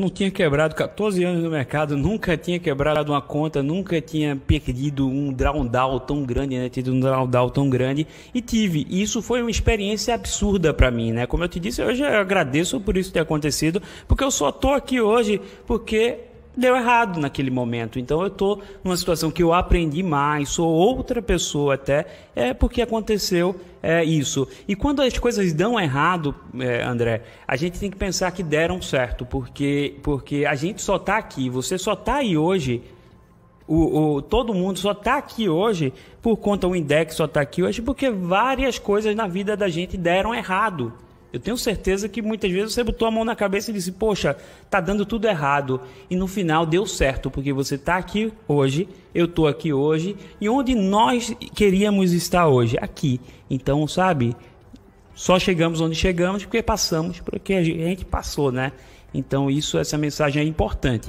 não tinha quebrado 14 anos no mercado, nunca tinha quebrado uma conta, nunca tinha perdido um drawdown tão grande, né? Tido um drawdown tão grande e tive. E isso foi uma experiência absurda para mim, né? Como eu te disse, hoje eu agradeço por isso ter acontecido, porque eu só tô aqui hoje porque deu errado naquele momento. Então eu estou numa situação que eu aprendi mais, sou outra pessoa até, é porque aconteceu é, isso. E quando as coisas dão errado, é, André, a gente tem que pensar que deram certo, porque, porque a gente só está aqui, você só está aí hoje. O, o, todo mundo só está aqui hoje por conta do index só está aqui hoje porque várias coisas na vida da gente deram errado. Eu tenho certeza que muitas vezes você botou a mão na cabeça e disse: Poxa, tá dando tudo errado. E no final deu certo, porque você tá aqui hoje, eu tô aqui hoje, e onde nós queríamos estar hoje? Aqui. Então, sabe, só chegamos onde chegamos porque passamos, porque a gente passou, né? Então, isso, essa mensagem é importante.